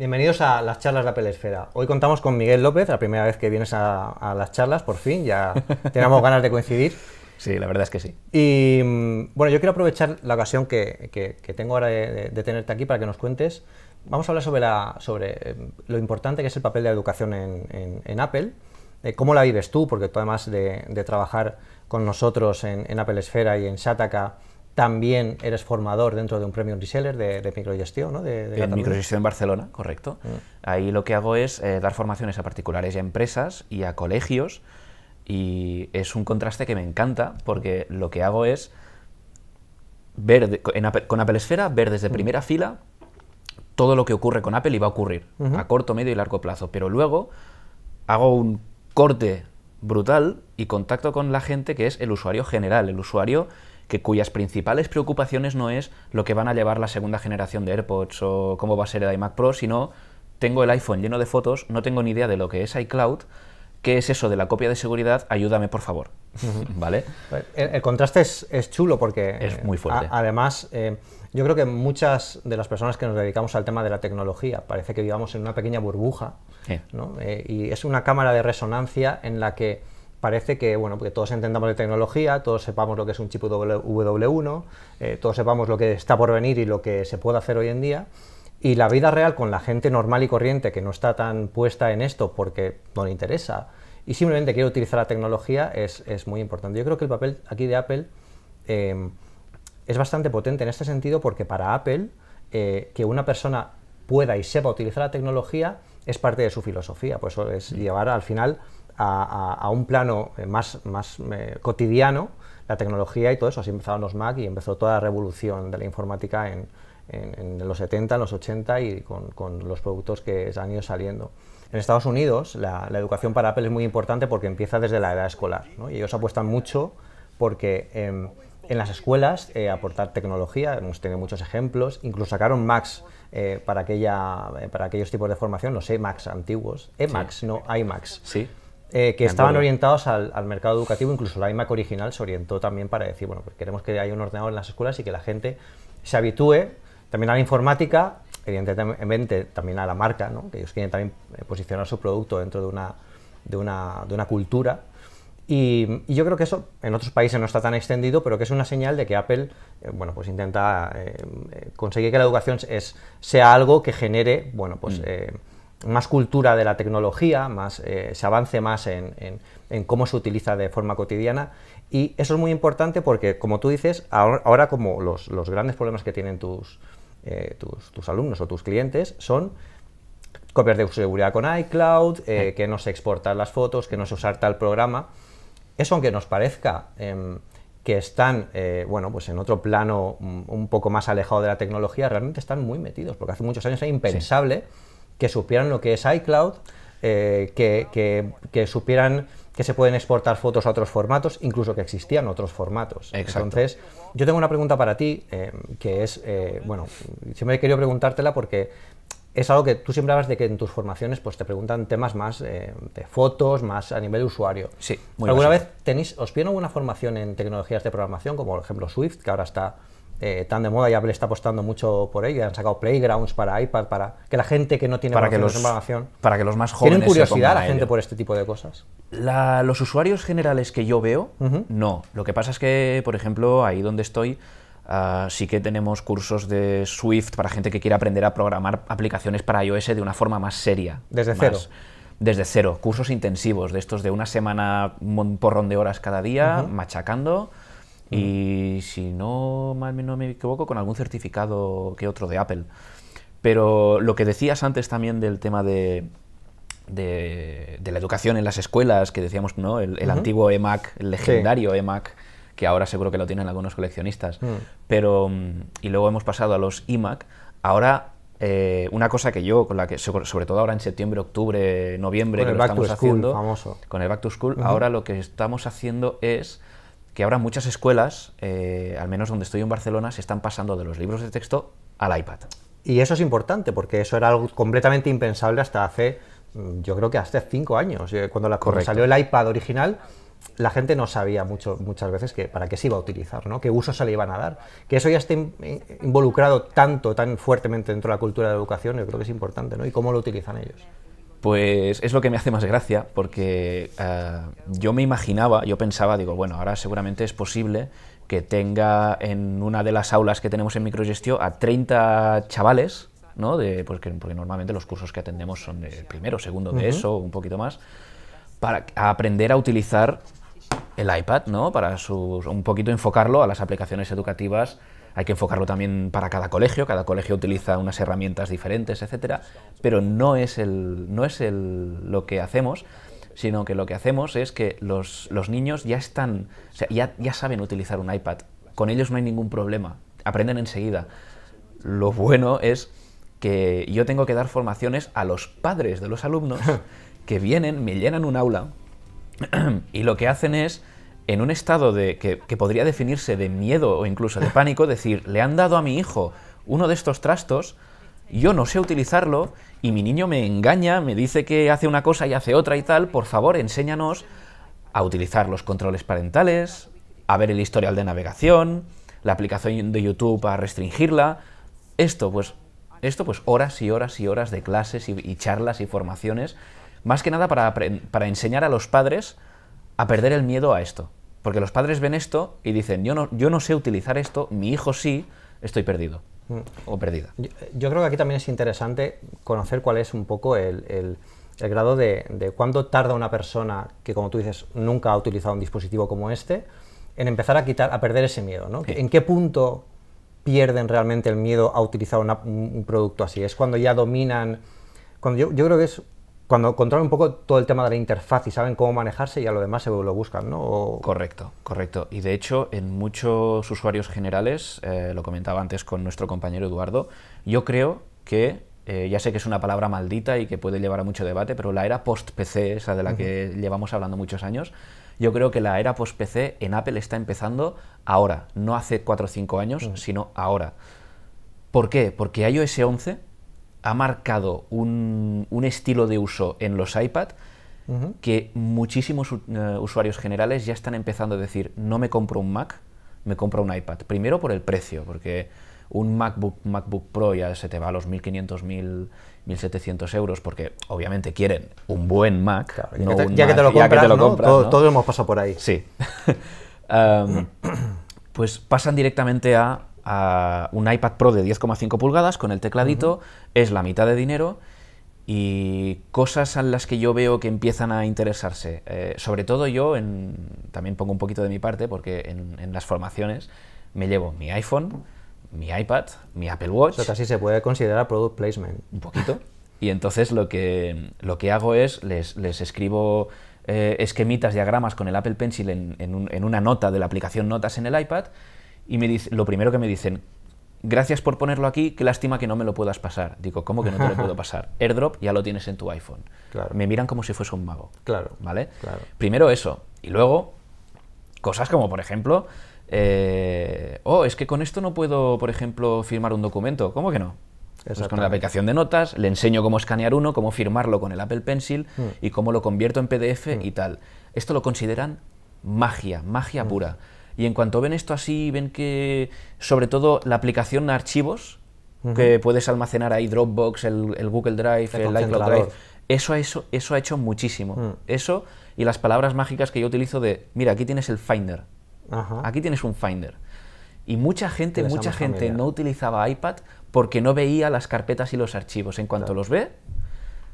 Bienvenidos a las charlas de Apple Esfera. Hoy contamos con Miguel López, la primera vez que vienes a, las charlas, por fin, ya tenemos ganas de coincidir. Sí, la verdad es que sí. Y mm, bueno, yo quiero aprovechar la ocasión que, tengo ahora de, tenerte aquí para que nos cuentes. Vamos a hablar sobre, sobre eh, lo importante que es el papel de la educación en, Apple. ¿Cómo la vives tú? Porque tú además de, trabajar con nosotros en, en, Apple Esfera y en Shataka, también eres formador dentro de un premium reseller de, microgestión, ¿no? De, microgestión en Barcelona, correcto. Mm. Ahí lo que hago es eh, dar formaciones a particulares y a empresas y a colegios y es un contraste que me encanta porque lo que hago es ver con Apple Esfera, ver desde mm. primera fila todo lo que ocurre con Apple y va a ocurrir a corto, medio y largo plazo. Pero luego hago un corte brutal y contacto con la gente que es el usuario general, el usuario cuyas principales preocupaciones no es lo que van a llevar la segunda generación de AirPods o cómo va a ser el iMac Pro, sino tengo el iPhone lleno de fotos, no tengo ni idea de lo que es iCloud, ¿qué es eso de la copia de seguridad? Ayúdame, por favor. ¿Vale? El, contraste es, chulo porque... Es muy fuerte. además, eh, yo creo que muchas de las personas que nos dedicamos al tema de la tecnología, parece que vivamos en una pequeña burbuja, ¿no? Eh, y es una cámara de resonancia en la que parece que, bueno, porque todos entendamos de tecnología, todos sepamos lo que es un chip W1, eh, todos sepamos lo que está por venir y lo que se puede hacer hoy en día. Y la vida real con la gente normal y corriente que no está tan puesta en esto porque no le interesa y simplemente quiere utilizar la tecnología es, es muy importante. Yo creo que el papel aquí de Apple em, es bastante potente en este sentido porque para Apple eh, que una persona pueda y sepa utilizar la tecnología es parte de su filosofía, pues eso es llevar al final a, un plano eh, más, más eh, cotidiano la tecnología y todo eso. Así empezaron los Mac y empezó toda la revolución de la informática en, en, los 70, en los 80 y con, con, los productos que han ido saliendo. En Estados Unidos la, la, educación para Apple es muy importante porque empieza desde la edad escolar ¿no? y ellos apuestan mucho porque em, en las escuelas eh, aportar tecnología, hemos tenido muchos ejemplos, incluso sacaron Macs para, aquella, para aquellos tipos de formación, los Max antiguos, Emacs, Max no iMacs. Sí. Eh, que estaban orientados al, al, mercado educativo, incluso la IMAC original se orientó también para decir, bueno, pues queremos que haya un ordenador en las escuelas y que la gente se habitúe también a la informática, evidentemente también a la marca, ¿no? que ellos quieren también eh, posicionar su producto dentro de una, de una, de una cultura. Y, yo creo que eso en otros países no está tan extendido, pero que es una señal de que Apple eh, bueno, pues intenta conseguir que la educación es, sea algo que genere bueno, pues, mm más cultura de la tecnología, más, eh, se avance más en, cómo se utiliza de forma cotidiana. Y eso es muy importante porque, como tú dices, ahora, como los, grandes problemas que tienen eh, tus, tus, alumnos o tus clientes son copias de seguridad con iCloud, eh, que no se exportan las fotos, que no se usa tal programa. Eso aunque nos parezca em, que están, bueno, pues en otro plano mm, un poco más alejado de la tecnología, realmente están muy metidos, porque hace muchos años era impensable que supieran lo que es iCloud, eh, que, supieran que se pueden exportar fotos a otros formatos, incluso que existían otros formatos. Exacto. Entonces, yo tengo una pregunta para ti, eh, que es, eh, bueno, siempre he querido preguntártela porque es algo que tú siempre hablas de que en tus formaciones pues, te preguntan temas más de fotos, más a nivel de usuario. Sí. ¿Alguna vez tenéis, os pido alguna formación en tecnologías de programación, como por ejemplo Swift, que ahora está eh, tan de moda y Apple está apostando mucho por ello. Han sacado playgrounds para iPad, para que la gente que no tiene para Para que los más jóvenes. ¿Tienen curiosidad la gente por este tipo de cosas? los usuarios generales que yo veo, no. Lo que pasa es que, por ejemplo, ahí donde estoy. Ah, sí que tenemos cursos de Swift para gente que quiere aprender a programar aplicaciones para iOS de una forma más seria. Desde cero. Desde cero. Cursos intensivos, de estos de una semana, un porrón de horas cada día, machacando. Y y si no, mal, no me equivoco, con algún certificado que otro de Apple. Pero lo que decías antes también del tema de, de, la educación en las escuelas, que decíamos, ¿no? El, antiguo EMAC, el legendario EMAC, que ahora seguro que lo tienen algunos coleccionistas. Mm. Pero, mm, y luego hemos pasado a los IMAC. Ahora eh, una cosa que yo, con la que sobre todo ahora en septiembre, octubre, noviembre, con que lo estamos haciendo, con el Back to School, ahora lo que estamos haciendo es que ahora muchas escuelas, eh, al menos donde estoy en Barcelona, se están pasando de los libros de texto al iPad. Y eso es importante, porque eso era algo completamente impensable hasta hace, mm, yo creo que hasta cinco años. Eh, cuando, salió el iPad original, la gente no sabía muchas veces que, para qué se iba a utilizar, ¿no? qué uso se le iban a dar. Que eso ya esté involucrado tanto, tan fuertemente dentro de la cultura de la educación, yo creo que es importante, ¿no? y cómo lo utilizan ellos pues es lo que me hace más gracia, porque eh, yo me imaginaba, yo pensaba, digo, bueno, ahora seguramente es posible que tenga en una de las aulas que tenemos en microgestio a 30 chavales, ¿no? Pues porque normalmente los cursos que atendemos son el primero, segundo de eso, un poquito más, para aprender a utilizar el iPad, ¿no? Para un poquito enfocarlo a las aplicaciones educativas hay que enfocarlo también para cada colegio, cada colegio utiliza unas herramientas diferentes, etcétera, pero no es, el, no es lo que hacemos, sino que lo que hacemos es que los, niños ya están, ya, ya saben utilizar un iPad, con ellos no hay ningún problema, aprenden enseguida. Lo bueno es que yo tengo que dar formaciones a los padres de los alumnos que vienen, me llenan un aula y lo que hacen es en un estado de, que, podría definirse de miedo o incluso de pánico, decir, le han dado a mi hijo uno de estos trastos, yo no sé utilizarlo y mi niño me engaña, me dice que hace una cosa y hace otra y tal, por favor, enséñanos a utilizar los controles parentales, a ver el historial de navegación, la aplicación de YouTube a restringirla. Esto, pues, esto, pues horas y horas y horas de clases y, charlas y formaciones, más que nada para enseñar a los padres a perder el miedo a esto. Porque los padres ven esto y dicen, yo no, yo no sé utilizar esto, mi hijo sí, estoy perdido mm. o perdida. Yo, creo que aquí también es interesante conocer cuál es un poco el, el, grado de, de tarda una persona que, como tú dices, nunca ha utilizado un dispositivo como este, en empezar a quitar, a perder ese miedo, ¿no? ¿En qué punto pierden realmente el miedo a utilizar un producto así? ¿Es cuando ya dominan? Cuando yo, yo creo que es cuando controlan un poco todo el tema de la interfaz y saben cómo manejarse, y a lo demás se lo buscan, ¿no? Correcto, correcto. Y de hecho, en muchos usuarios generales, eh, lo comentaba antes con nuestro compañero Eduardo, yo creo que, eh, ya sé que es una palabra maldita y que puede llevar a mucho debate, pero la era post-PC, esa de la que llevamos hablando muchos años, yo creo que la era post-PC en Apple está empezando ahora, no hace 4 o 5 años, sino ahora. ¿Por qué? Porque iOS 11 ha marcado un, estilo de uso en los iPad que muchísimos eh, usuarios generales ya están empezando a decir, no me compro un Mac, me compro un iPad. Primero por el precio, porque un MacBook, MacBook Pro ya se te va a los 1.500, 1.700 euros, porque obviamente quieren un buen Mac. ya, que te, lo compras, todos hemos pasado por ahí. Sí. Em, pues pasan directamente a un iPad Pro de 10,5 pulgadas con el tecladito, es la mitad de dinero y cosas a las que yo veo que empiezan a interesarse. Eh, sobre todo yo, en, también pongo un poquito de mi parte porque en, las formaciones me llevo mi iPhone, mi iPad, mi Apple Watch. Eso casi se puede considerar product placement. Un poquito. Y entonces lo que, lo que hago es, les, escribo eh, esquemitas, diagramas con el Apple Pencil en, en, una nota de la aplicación Notas en el iPad y me dice, lo primero que me dicen, gracias por ponerlo aquí, qué lástima que no me lo puedas pasar. Digo, ¿cómo que no te lo puedo pasar? AirDrop ya lo tienes en tu iPhone. Me miran como si fuese un mago. Claro. ¿Vale? Primero eso. Y luego, cosas como, por ejemplo, eh, oh, es que con esto no puedo, por ejemplo, firmar un documento. ¿Cómo que no? Pues con la aplicación de notas le enseño cómo escanear uno, cómo firmarlo con el Apple Pencil mm. y cómo lo convierto en PDF y mm. tal. Esto lo consideran magia, magia mm. pura. Y en cuanto ven esto así, ven que sobre todo la aplicación de archivos, que puedes almacenar ahí Dropbox, el, Google Drive, el, Drive, eso, eso, eso ha hecho muchísimo. Mm. Eso y las palabras mágicas que yo utilizo de, mira, aquí tienes el Finder, aquí tienes un Finder. Y mucha gente, mucha gente no utilizaba iPad porque no veía las carpetas y los archivos. En cuanto los ve,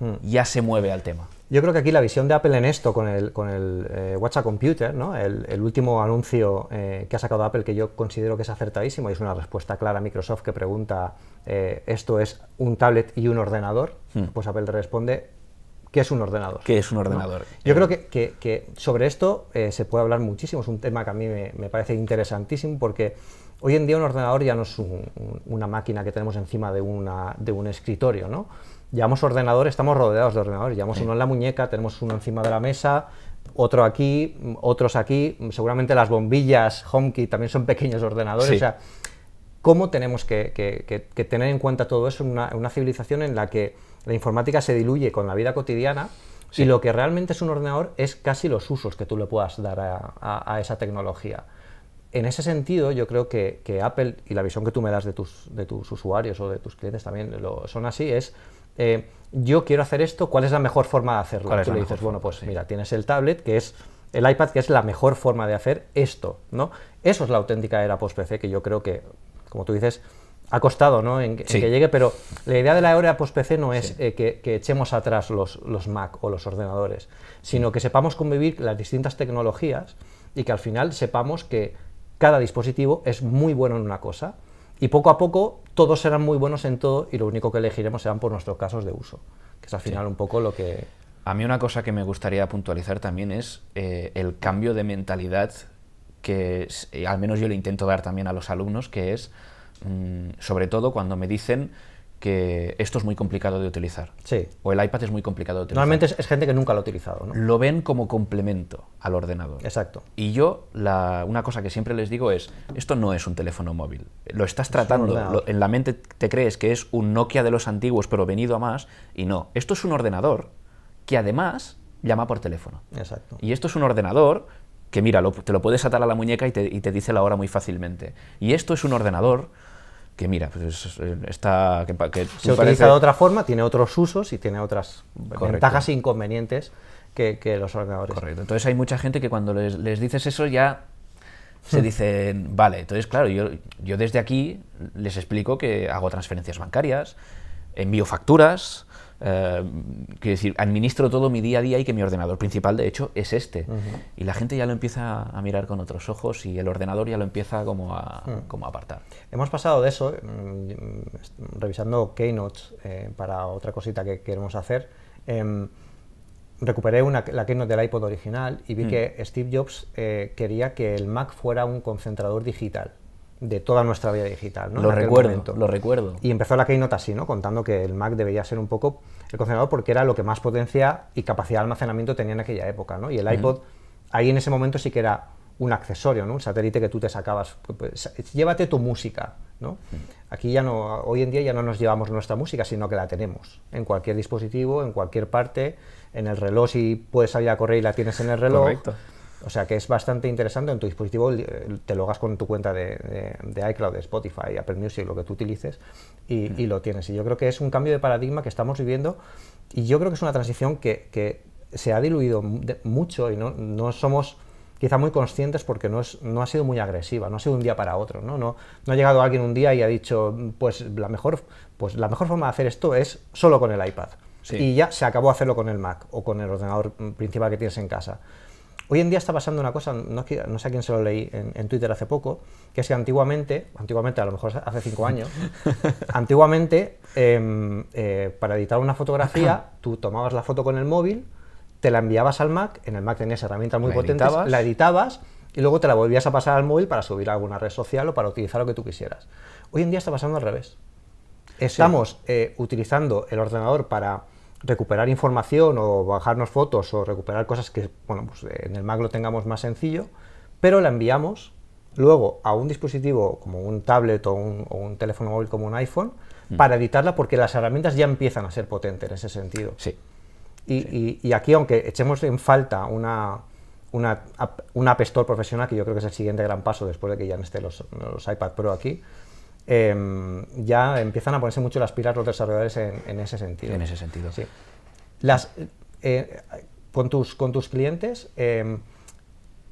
Mm. ya se mueve al tema. Yo creo que aquí la visión de Apple en esto, con el, con el eh, Watch Computer, el, último anuncio eh, que ha sacado Apple, que yo considero que es acertadísimo y es una respuesta clara a Microsoft que pregunta, eh, ¿esto es un tablet y un ordenador? Mm. Pues Apple responde, ¿qué es un ordenador? Que es un ordenador? Yo creo que, que, sobre esto se puede hablar muchísimo, es un tema que a mí me, parece interesantísimo porque... Hoy en día un ordenador ya no es una máquina que tenemos encima de, una, de un escritorio, ¿no? llevamos ordenador, estamos rodeados de ordenadores, llevamos uno en la muñeca, tenemos uno encima de la mesa, otro aquí, otros aquí, seguramente las bombillas HomeKit también son pequeños ordenadores, o sea, ¿cómo tenemos que, tener en cuenta todo eso en una, civilización en la que la informática se diluye con la vida cotidiana? Y lo que realmente es un ordenador es casi los usos que tú le puedas dar a, esa tecnología en ese sentido, yo creo que, que, Apple y la visión que tú me das de tus, de tus usuarios o de tus clientes también lo, son así, es eh, yo quiero hacer esto, ¿cuál es la mejor forma de hacerlo? Tú le dices, bueno, pues mira, tienes el tablet, que es el iPad, que es la mejor forma de hacer esto, ¿no? Eso es la auténtica era post-PC, que yo creo que, como tú dices, ha costado ¿no? en, que llegue, pero la idea de la era post-PC no es eh, que, echemos atrás los, los, Mac o los ordenadores, sino que sepamos convivir las distintas tecnologías y que al final sepamos que cada dispositivo es muy bueno en una cosa. Y poco a poco todos serán muy buenos en todo y lo único que elegiremos serán por nuestros casos de uso, que es al final un poco lo que... A mí una cosa que me gustaría puntualizar también es eh, el cambio de mentalidad que eh, al menos yo le intento dar también a los alumnos, que es, mm, sobre todo cuando me dicen que esto es muy complicado de utilizar. Sí. O el iPad es muy complicado de utilizar. Normalmente es, gente que nunca lo ha utilizado. ¿no? Lo ven como complemento al ordenador. Exacto. Y yo, una cosa que siempre les digo es, esto no es un teléfono móvil. Lo estás tratando, en la mente te crees que es un Nokia de los antiguos, pero venido a más, y no. Esto es un ordenador que además llama por teléfono. Exacto. Y esto es un ordenador que mira, te lo puedes atar a la muñeca y te dice la hora muy fácilmente. Y esto es un ordenador que mira, pues está... Se utiliza de otra forma, tiene otros usos y tiene otras ventajas e inconvenientes que, los ordenadores. Correcto. Entonces hay mucha gente que cuando les, les dices eso ya se hmm. dicen, vale, entonces claro, yo, yo desde aquí les explico que hago transferencias bancarias, envío facturas, eh, quiero decir, administro todo mi día a día y que mi ordenador principal, de hecho, es este. Y la gente ya lo empieza a mirar con otros ojos y el ordenador ya lo empieza como a, mm. apartar. Hemos pasado de eso, mm, revisando keynote eh, para otra cosita que queremos hacer. Em, recuperé una, la keynote del iPod original y vi mm. que Steve Jobs eh, quería que el Mac fuera un concentrador digital de toda nuestra vida digital. ¿no? Lo recuerdo, lo recuerdo. Y empezó la Keynote así, ¿no? contando que el Mac debería ser un poco el congelador porque era lo que más potencia y capacidad de almacenamiento tenía en aquella época. ¿no? Y el iPod, ahí en ese momento sí que era un accesorio, ¿no? un satélite que tú te sacabas. Pues, pues, llévate tu música. ¿no? Aquí ya no, hoy en día ya no nos llevamos nuestra música, sino que la tenemos en cualquier dispositivo, en cualquier parte, en el reloj si puedes salir a correr y la tienes en el reloj. O sea que es bastante interesante en tu dispositivo, te lo hagas con tu cuenta de, iCloud, de Spotify, Apple Music, lo que tú utilices, y, lo tienes. Y yo creo que es un cambio de paradigma que estamos viviendo y yo creo que es una transición que, se ha diluido mucho y no, somos quizá muy conscientes porque no, ha sido muy agresiva, no ha sido un día para otro, ¿no? No, no ha llegado alguien un día y ha dicho, pues la mejor, pues, la mejor forma de hacer esto es solo con el iPad. Sí. Y ya se acabó hacerlo con el Mac o con el ordenador principal que tienes en casa. Hoy en día está pasando una cosa, no, sé a quién se lo leí en, Twitter hace poco, que es que antiguamente, antiguamente a lo mejor hace cinco años, antiguamente em, eh, para editar una fotografía tú tomabas la foto con el móvil, te la enviabas al Mac, en el Mac tenías herramientas muy potentes, la editabas y luego te la volvías a pasar al móvil para subir a alguna red social o para utilizar lo que tú quisieras. Hoy en día está pasando al revés. Estamos eh, utilizando el ordenador para recuperar información o bajarnos fotos o recuperar cosas que bueno, pues, en el Mac lo tengamos más sencillo, pero la enviamos luego a un dispositivo como un tablet o un, teléfono móvil como un iPhone mm. para editarla porque las herramientas ya empiezan a ser potentes en ese sentido. Sí. Y, aquí, aunque echemos en falta una, una, una, App Store profesional, que yo creo que es el siguiente gran paso después de que ya no estén los, los iPad Pro aquí, Em, ya empiezan a ponerse mucho las pilas los desarrolladores en, ese sentido. En ese sentido. Sí. Las, eh, con, tus, con tus clientes, em,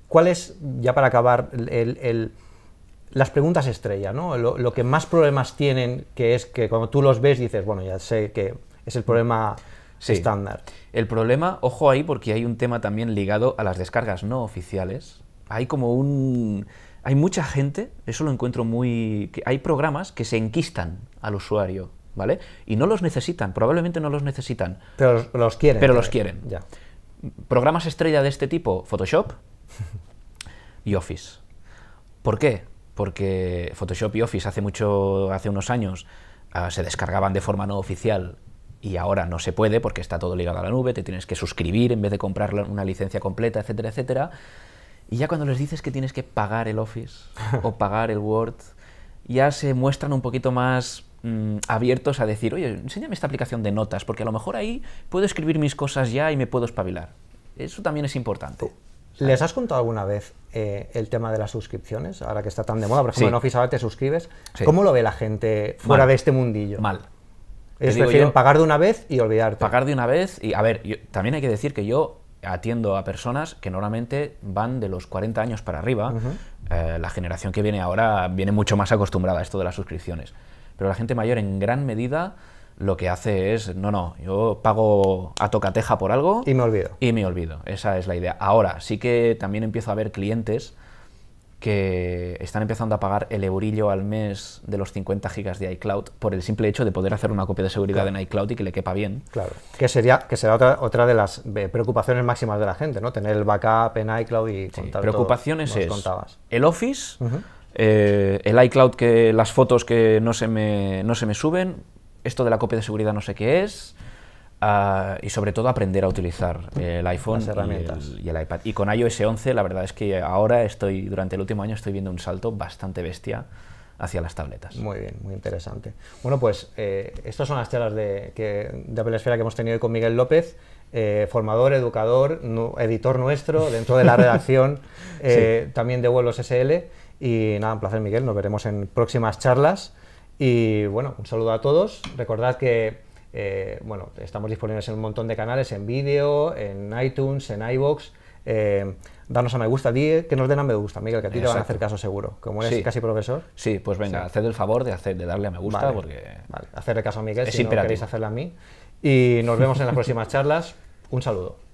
¿cuál es, ya para acabar, el, las preguntas estrella, Lo, que más problemas tienen, que es que cuando tú los ves dices, bueno, ya sé que es el problema estándar. El problema, ojo ahí, porque hay un tema también ligado a las descargas no oficiales. Hay como un hay mucha gente, eso lo encuentro muy... hay programas que se enquistan al usuario, ¿vale? Y no los necesitan, probablemente no los necesitan. Pero los quieren. Pero los quieren. Ya. Programas estrella de este tipo, Photoshop y Office. ¿Por qué? Porque Photoshop y Office hace, mucho, hace unos años ah, se descargaban de forma no oficial y ahora no se puede porque está todo ligado a la nube, te tienes que suscribir en vez de comprar una licencia completa, etcétera, etcétera. Y ya cuando les dices que tienes que pagar el Office o pagar el Word, ya se muestran un poquito más mm, abiertos a decir, oye, enséñame esta aplicación de notas, porque a lo mejor ahí puedo escribir mis cosas ya y me puedo espabilar. Eso también es importante. ¿Les has contado alguna vez eh, el tema de las suscripciones? Ahora que está tan de moda, por ejemplo, en Office ahora te suscribes. ¿Cómo lo ve la gente fuera de este mundillo? Mal. Es prefieren pagar de una vez y olvidarte. Pagar de una vez y, a ver, también hay que decir que yo atiendo a personas que normalmente van de los 40 años para arriba. Eh, la generación que viene ahora viene mucho más acostumbrada a esto de las suscripciones. Pero la gente mayor en gran medida lo que hace es, no, no, yo pago a tocateja por algo. Y me olvido. Y me olvido, esa es la idea. Ahora, sí que también empiezo a ver clientes que están empezando a pagar el eurillo al mes de los 50 gigas de iCloud por el simple hecho de poder hacer una copia de seguridad en iCloud y que le quepa bien. Claro, que sería que será otra, de las eh, preocupaciones máximas de la gente, ¿no? Tener el backup en iCloud y contar Preocupaciones es contabas. el Office, eh, el iCloud que las fotos que no se me, no se me suben, esto de la copia de seguridad no sé qué es, Ah, y sobre todo aprender a utilizar el iPhone herramientas. Y, el, iPad. Y con iOS 11 la verdad es que ahora estoy, durante el último año estoy viendo un salto bastante bestia hacia las tabletas. Muy bien, muy interesante. Bueno, pues eh, estas son las charlas de, que, de Apple Esfera que hemos tenido hoy con Miguel López. Eh, formador, educador, editor nuestro dentro de la redacción eh, también de Vuelos SL. Y nada, un placer Miguel, nos veremos en próximas charlas. Y bueno, un saludo a todos. Recordad que eh, bueno, estamos disponibles en un montón de canales, en vídeo, en iTunes, en iBox. Eh, a me gusta, eh, que nos den a me gusta, Miguel, que a ti te van a hacer caso seguro. Como eres casi profesor. Sí, pues venga, haz haced el favor de, hacer, de darle a me gusta porque. Vale, hacerle caso a Miguel si no queréis hacerle a mí. Y nos vemos en las próximas charlas. Un saludo.